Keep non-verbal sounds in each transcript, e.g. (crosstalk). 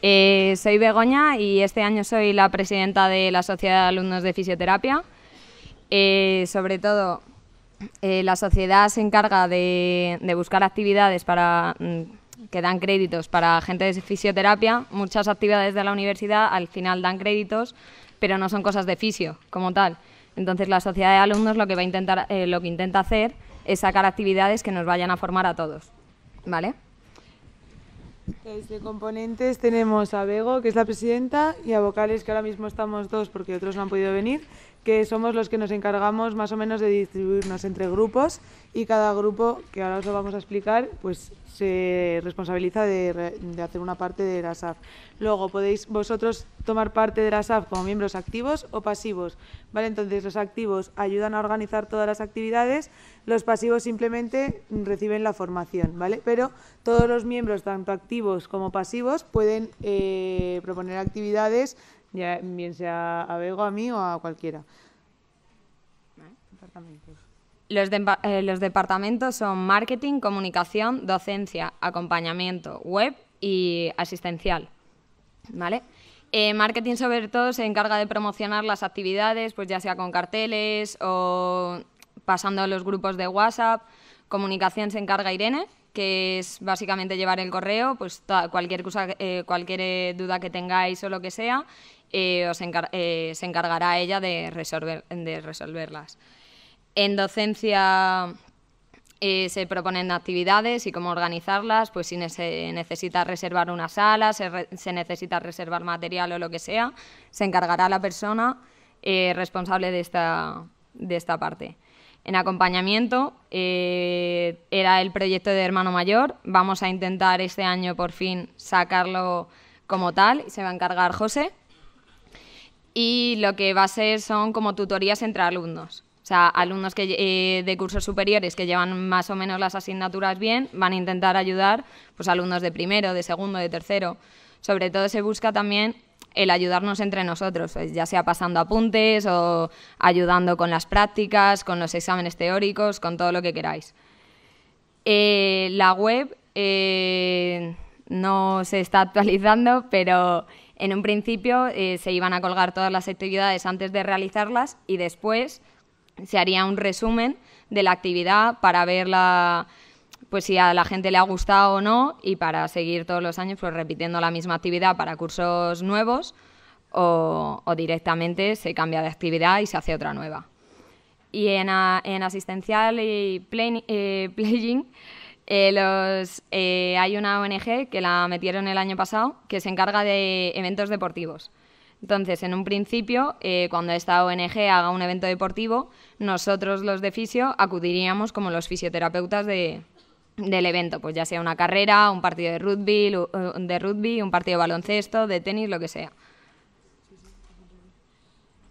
Eh, soy Begoña y este año soy la presidenta de la Sociedad de Alumnos de Fisioterapia. Eh, sobre todo, eh, la sociedad se encarga de, buscar actividades mm, que dan créditos para gente de fisioterapia. Muchas actividades de la universidad al final dan créditos, pero no son cosas de fisio como tal. Entonces, la sociedad de alumnos lo que, va a intentar, lo que intenta hacer es sacar actividades que nos vayan a formar a todos. ¿Vale? Desde componentes tenemos a Bego, que es la presidenta, y a vocales, que ahora mismo estamos dos porque otros no han podido venir, que somos los que nos encargamos más o menos de distribuirnos entre grupos y cada grupo, que ahora os lo vamos a explicar, pues se responsabiliza de, hacer una parte de la SAF. Luego podéis vosotros tomar parte de la SAF como miembros activos o pasivos. ¿vale? Entonces los activos ayudan a organizar todas las actividades, los pasivos simplemente reciben la formación, ¿vale? Pero todos los miembros, tanto activos como pasivos, pueden eh, proponer actividades ya, bien sea a Bego, a mí o a cualquiera. Eh, los, departamentos son marketing, comunicación, docencia, acompañamiento, web y asistencial. ¿Vale? Eh, marketing sobre todo se encarga de promocionar las actividades, pues ya sea con carteles o pasando a los grupos de WhatsApp. Comunicación se encarga Irene, que es básicamente llevar el correo, pues cualquier, cosa, eh, cualquier duda que tengáis o lo que sea. Eh, os eh, se encargará ella de, resolverlas. En docencia eh, se proponen actividades y cómo organizarlas, pues si se necesita reservar una sala, se, necesita reservar material o lo que sea, se encargará la persona responsable de esta, parte en acompañamiento. era el proyecto de hermano mayor. Vamos a intentar este año por fin sacarlo como tal y se va a encargar José y lo que va a ser son como tutorías entre alumnos. O sea, alumnos eh, de cursos superiores que llevan más o menos las asignaturas bien van a intentar ayudar pues alumnos de primero, de segundo, de tercero. Sobre todo se busca también el ayudarnos entre nosotros, pues, ya sea pasando apuntes o ayudando con las prácticas, con los exámenes teóricos, con todo lo que queráis. Eh, la web eh, no se está actualizando, pero en un principio eh, se iban a colgar todas las actividades antes de realizarlas y después se haría un resumen de la actividad para ver pues si a la gente le ha gustado o no y para seguir todos los años pues, repitiendo la misma actividad para cursos nuevos o, directamente se cambia de actividad y se hace otra nueva. Y en, asistencial y eh, (laughs) Eh, eh, hay una ONG que la metieron el año pasado que se encarga de eventos deportivos. Entonces, en un principio, eh, cuando esta ONG haga un evento deportivo, nosotros los de fisio acudiríamos como los fisioterapeutas del evento, pues ya sea una carrera, un partido de rugby, de rugby, un partido de baloncesto, de tenis, lo que sea.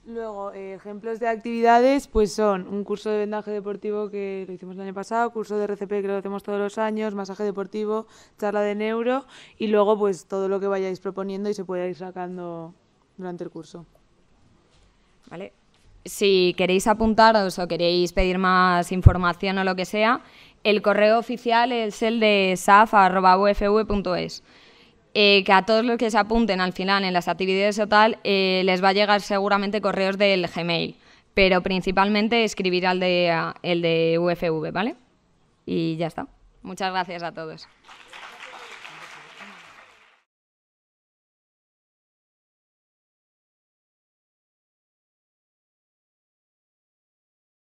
Luego, eh, ejemplos de actividades, pues son un curso de vendaje deportivo que lo hicimos el año pasado, curso de RCP que lo hacemos todos los años, masaje deportivo, charla de neuro y luego pues todo lo que vayáis proponiendo y se puede ir sacando durante el curso. Si queréis apuntaros o queréis pedir más información o lo que sea, el correo oficial es el de saf.ufv.es. Eh, que a todos los que se apunten al final en las actividades o tal, eh, les va a llegar seguramente correos del Gmail, pero principalmente escribir al de, el de UFV, ¿vale? Y ya está. Muchas gracias a todos.